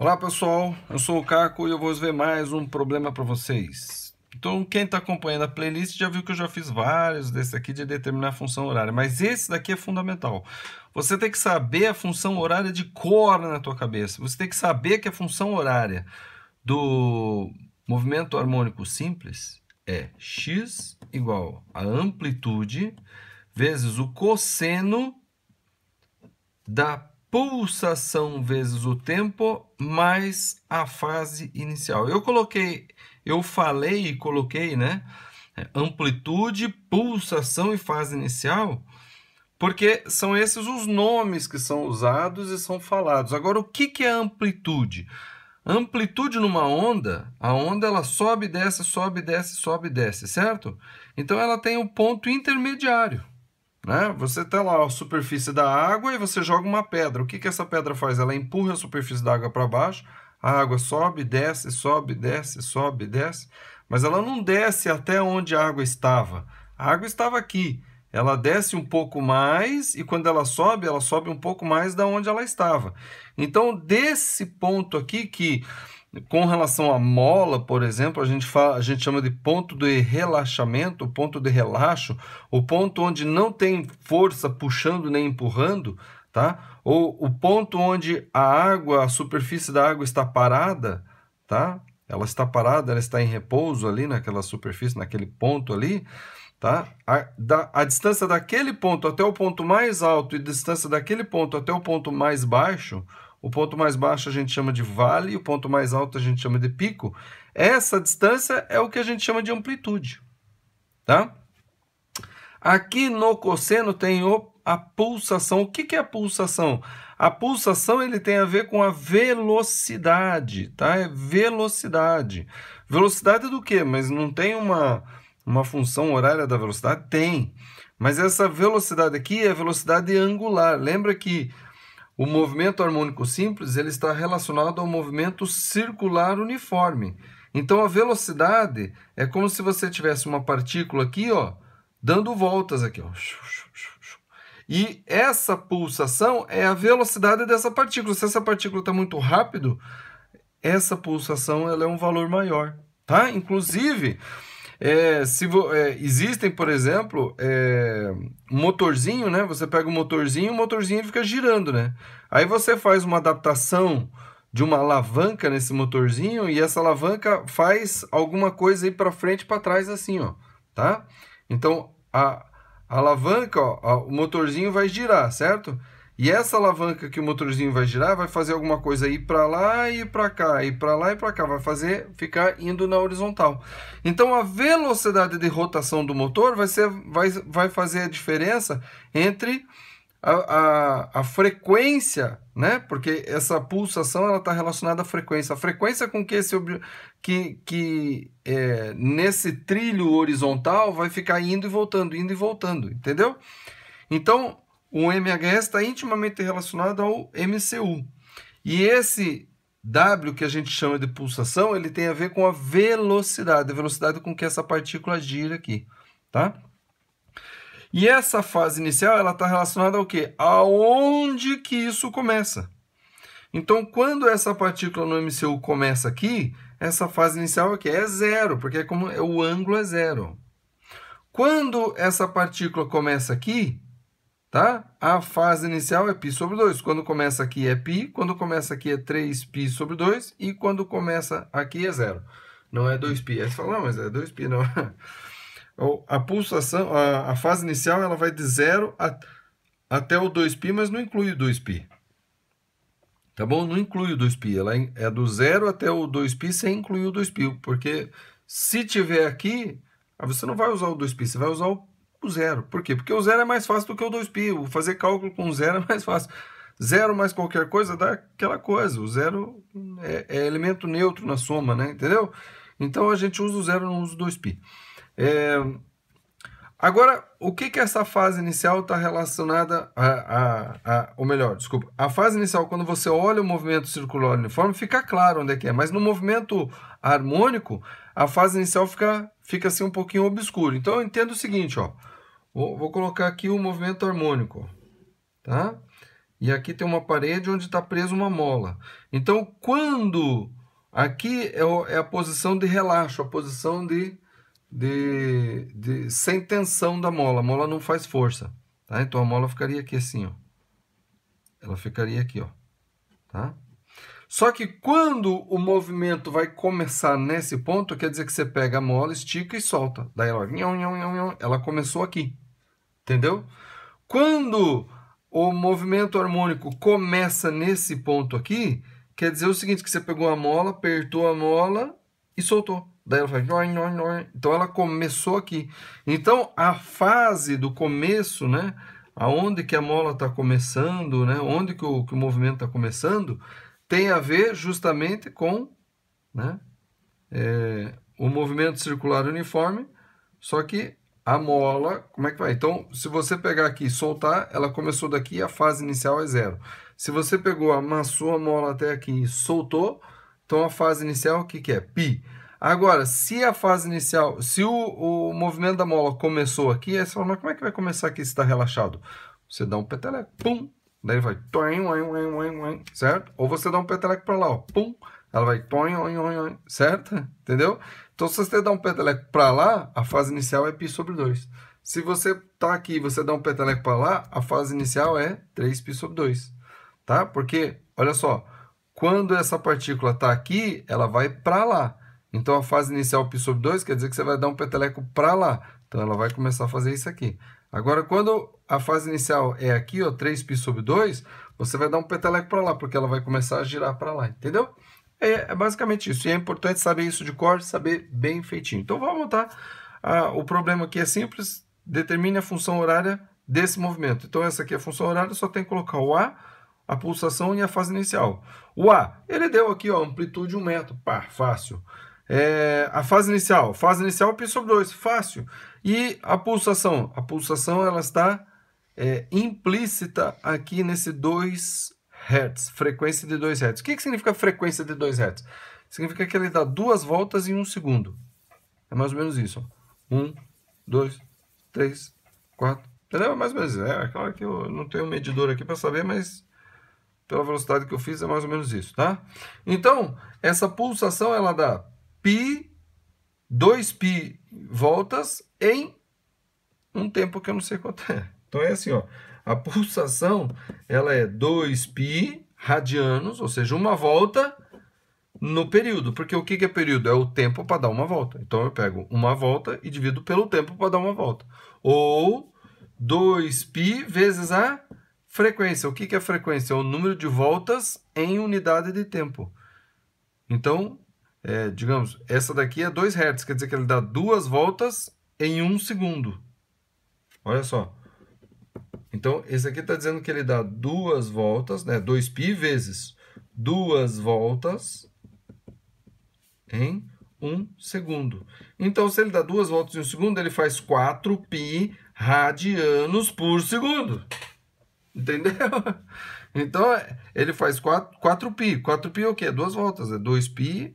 Olá pessoal, eu sou o Caco e eu vou ver mais um problema para vocês. Então, quem está acompanhando a playlist já viu que eu já fiz vários desse aqui de determinar a função horária, mas esse daqui é fundamental. Você tem que saber a função horária de cor na tua cabeça. Você tem que saber que a função horária do movimento harmônico simples é x igual a amplitude vezes o cosseno da pulsação vezes o tempo mais a fase inicial. Eu coloquei, eu falei e coloquei, né? É, amplitude, pulsação e fase inicial, porque são esses os nomes que são usados e são falados. Agora, o que, é amplitude? Amplitude numa onda, a onda ela sobe, desce, sobe, desce, sobe, desce, certo? Então ela tem um ponto intermediário. Né? Você está lá a superfície da água e você joga uma pedra. O que, que essa pedra faz? Ela empurra a superfície da água para baixo, a água sobe, desce, sobe, desce, sobe, desce, mas ela não desce até onde a água estava. A água estava aqui. Ela desce um pouco mais e quando ela sobe, ela sobe um pouco mais da onde ela estava. Então, desse ponto aqui que com relação à mola, por exemplo, a gente, fala, a gente chama de ponto de relaxamento, ponto de relaxo, o ponto onde não tem força puxando nem empurrando, tá? Ou o ponto onde a água, a superfície da água está parada, tá? Ela está parada, ela está em repouso ali naquela superfície, naquele ponto ali, tá? A, da, a distância daquele ponto até o ponto mais alto e distância daquele ponto até o ponto mais baixo, o ponto mais baixo a gente chama de vale, o ponto mais alto a gente chama de pico. Essa distância é o que a gente chama de amplitude, tá? Aqui no cosseno tem o, a pulsação. O que, que é a pulsação? A pulsação ele tem a ver com a velocidade, tá? É velocidade. Velocidade do quê? Mas não tem uma, uma função horária da velocidade? Tem. Mas essa velocidade aqui é velocidade angular. Lembra que o movimento harmônico simples ele está relacionado ao movimento circular uniforme. Então a velocidade é como se você tivesse uma partícula aqui, ó, dando voltas aqui, ó. E essa pulsação é a velocidade dessa partícula. Se essa partícula está muito rápido, essa pulsação ela é um valor maior, tá? Inclusive, é, se vo, é, existem, por exemplo, é, motorzinho, né? Você pega o motorzinho, o motorzinho fica girando, né? Aí você faz uma adaptação de uma alavanca nesse motorzinho e essa alavanca faz alguma coisa aí para frente e para trás assim, ó, tá? Então a, a alavanca, ó, o motorzinho vai girar, certo? E essa alavanca que o motorzinho vai girar vai fazer alguma coisa ir para lá e para cá, e para lá e para cá, vai fazer ficar indo na horizontal. Então a velocidade de rotação do motor vai, ser, vai, vai fazer a diferença entre a, a, a frequência, né? Porque essa pulsação ela está relacionada à frequência. A frequência com que esse que, que é, nesse trilho horizontal vai ficar indo e voltando, indo e voltando, entendeu? Então o MHS está intimamente relacionado ao MCU. E esse W que a gente chama de pulsação, ele tem a ver com a velocidade, a velocidade com que essa partícula gira aqui, tá? E essa fase inicial, ela está relacionada ao quê? Aonde que isso começa? Então, quando essa partícula no MCU começa aqui, essa fase inicial aqui é zero, porque é como é, o ângulo é zero. Quando essa partícula começa aqui, tá? A fase inicial é π sobre 2. Quando começa aqui é π, quando começa aqui é 3π sobre 2 e quando começa aqui é zero. Não é 2π. Aí você fala, não, mas é 2π, não. a pulsação, a, a, fase inicial, ela vai de zero a, até o 2π, mas não inclui o 2π. Tá bom? Não inclui o 2π. Ela é, é do zero até o 2π sem incluir o 2π, porque se tiver aqui, você não vai usar o 2π, você vai usar o o zero. Por quê? Porque o zero é mais fácil do que o 2π. Fazer cálculo com zero é mais fácil. Zero mais qualquer coisa dá aquela coisa. O zero é, é elemento neutro na soma, né? entendeu? Então a gente usa o zero, não usa o 2π. É, Agora, o que que essa fase inicial está relacionada a, a, a, Ou melhor, desculpa. A fase inicial, quando você olha o movimento circular uniforme, fica claro onde é que é. Mas no movimento harmônico, a fase inicial fica, fica assim um pouquinho obscuro Então, eu entendo o seguinte, ó. Vou, vou colocar aqui o movimento harmônico, tá? E aqui tem uma parede onde está presa uma mola. Então, quando... Aqui é, é a posição de relaxo, a posição de de, de, sem tensão da mola. A mola não faz força, tá? Então a mola ficaria aqui assim, ó. Ela ficaria aqui, ó, tá? Só que quando o movimento vai começar nesse ponto, quer dizer que você pega a mola, estica e solta. Daí ela, ela começou aqui, entendeu? Quando o movimento harmônico começa nesse ponto aqui, quer dizer o seguinte, que você pegou a mola, apertou a mola e soltou. Daí ela faz. Então ela começou aqui. Então a fase do começo, né? Aonde que a mola está começando, né? Onde que o, que o movimento está começando, tem a ver justamente com, né? É, o movimento circular uniforme, só que a mola, como é que vai? Então, se você pegar aqui e soltar, ela começou daqui, a fase inicial é zero. Se você pegou, amassou a mola até aqui e soltou, então a fase inicial, o que, que é? Pi. Agora, se a fase inicial, se o, o movimento da mola começou aqui, aí você fala, mas como é que vai começar aqui se está relaxado? Você dá um peteleco, pum, daí ele vai, toin, certo? Ou você dá um peteleco para lá, ó, pum, ela vai, toin, certo? Entendeu? Então, se você dá um peteleco para lá, a fase inicial é π sobre 2. Se você está aqui e você dá um peteleco para lá, a fase inicial é 3π sobre 2, tá? Porque, olha só, quando essa partícula está aqui, ela vai para lá. Então a fase inicial π sobre 2 quer dizer que você vai dar um peteleco para lá. Então ela vai começar a fazer isso aqui. Agora, quando a fase inicial é aqui, ó, 3π sobre 2, você vai dar um peteleco para lá, porque ela vai começar a girar para lá, entendeu? É, é, basicamente isso. E é importante saber isso de cor, saber bem feitinho. Então vamos montar. Ah, o problema aqui é simples. Determine a função horária desse movimento. Então essa aqui é a função horária, só tem que colocar o A, a pulsação e a fase inicial. O A, ele deu aqui, ó, amplitude 1 metro. Pá, fácil. É, a fase inicial, fase inicial P sobre 2, fácil. E a pulsação? A pulsação ela está é, implícita aqui nesse 2 Hz, frequência de 2 Hz. O que, que significa frequência de 2 Hz? Significa que ele dá duas voltas em um segundo. É mais ou menos isso. 1, 2, 3, 4. Entendeu? É mais ou menos. É, é claro que eu não tenho um medidor aqui para saber, mas pela velocidade que eu fiz é mais ou menos isso, tá? Então, essa pulsação ela dá pi, 2 pi voltas em um tempo que eu não sei quanto é. Então é assim, ó, a pulsação ela é 2 pi radianos, ou seja, uma volta no período. Porque o que, é período? É o tempo para dar uma volta. Então eu pego uma volta e divido pelo tempo para dar uma volta. Ou 2 pi vezes a frequência. O que, que é frequência? É o número de voltas em unidade de tempo. Então, é, digamos, essa daqui é 2 Hz, quer dizer que ele dá duas voltas em um segundo. Olha só. Então, esse aqui está dizendo que ele dá duas voltas, né? 2π vezes duas voltas em um segundo. Então, se ele dá duas voltas em um segundo, ele faz 4π radianos por segundo. Entendeu? Então, é, ele faz 4, 4π. 4π é o quê? Duas voltas. É 2π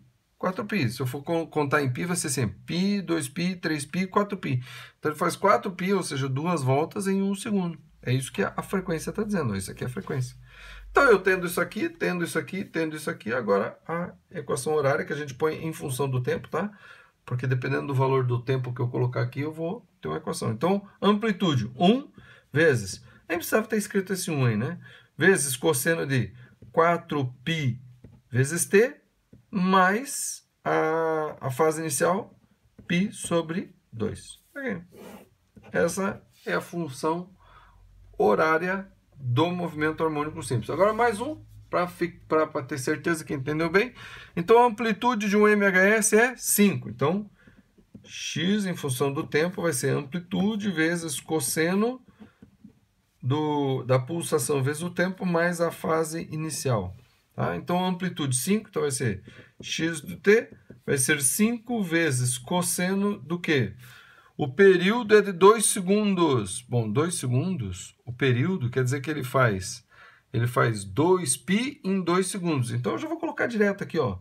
4π. Se eu for contar em π, vai ser sempre π, 2π, 3π, 4π. Então ele faz 4π, ou seja, duas voltas em um segundo. É isso que a frequência está dizendo. Isso aqui é a frequência. Então eu tendo isso aqui, tendo isso aqui, tendo isso aqui. Agora a equação horária que a gente põe em função do tempo, tá? Porque dependendo do valor do tempo que eu colocar aqui, eu vou ter uma equação. Então, amplitude 1 vezes. Nem precisava ter escrito esse 1 aí, né? Vezes cosseno de 4π vezes t mais a, a fase inicial π sobre 2. Okay. Essa é a função horária do movimento harmônico simples. Agora mais um para ter certeza que entendeu bem. Então a amplitude de um MHS é 5. Então x em função do tempo vai ser amplitude vezes cosseno do, da pulsação vezes o tempo mais a fase inicial. Tá? tá? Então, amplitude 5, então vai ser x do t, vai ser 5 vezes cosseno do quê? O período é de 2 segundos. Bom, 2 segundos, o período quer dizer que ele faz ele faz 2π em 2 segundos. Então, eu já vou colocar direto aqui, ó.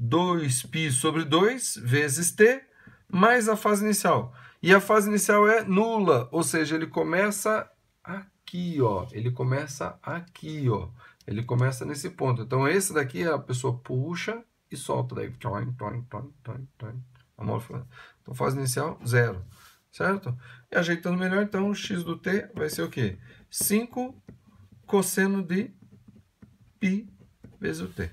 2π sobre 2 vezes t mais a fase inicial. E a fase inicial é nula, ou seja, ele começa aqui, ó. Ele começa aqui, ó. Ele começa nesse ponto. Então, esse daqui a pessoa puxa e solta daí. Toin, toin, toin, toin, toin. Então, fase inicial, zero. Certo? E ajeitando melhor, então, o x do t vai ser o quê? 5 cosseno de π vezes o t.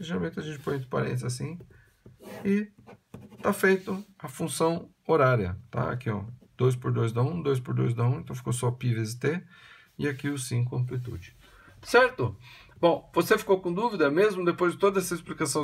Geralmente a gente põe entre parênteses assim. E está feito a função horária. Tá? Aqui, ó. 2 por 2 dá 1, 2 por 2 dá 1. Então, ficou só π vezes t. E aqui o 5 amplitude. Certo? Bom, você ficou com dúvida mesmo depois de toda essa explicação?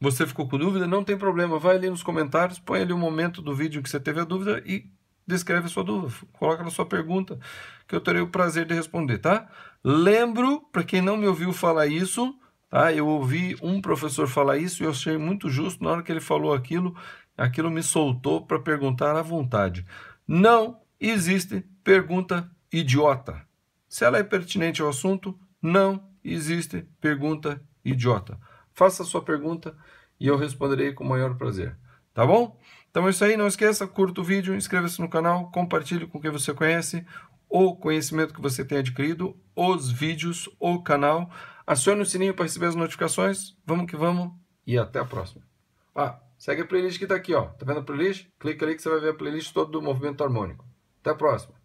Você ficou com dúvida? Não tem problema, vai ali nos comentários, põe ali o um momento do vídeo que você teve a dúvida e descreve a sua dúvida, coloca na sua pergunta, que eu terei o prazer de responder, tá? Lembro, para quem não me ouviu falar isso, tá? Eu ouvi um professor falar isso e eu achei muito justo na hora que ele falou aquilo, aquilo me soltou para perguntar à vontade. Não existe pergunta idiota. Se ela é pertinente ao assunto, não existe pergunta idiota. Faça a sua pergunta e eu responderei com o maior prazer. Tá bom? Então é isso aí. Não esqueça, curta o vídeo, inscreva-se no canal, compartilhe com quem você conhece o conhecimento que você tem adquirido, os vídeos, o canal. Acione o sininho para receber as notificações. Vamos que vamos e até a próxima. Ah, segue a playlist que está aqui, ó. Tá vendo a playlist? Clica ali que você vai ver a playlist todo do movimento harmônico. Até a próxima.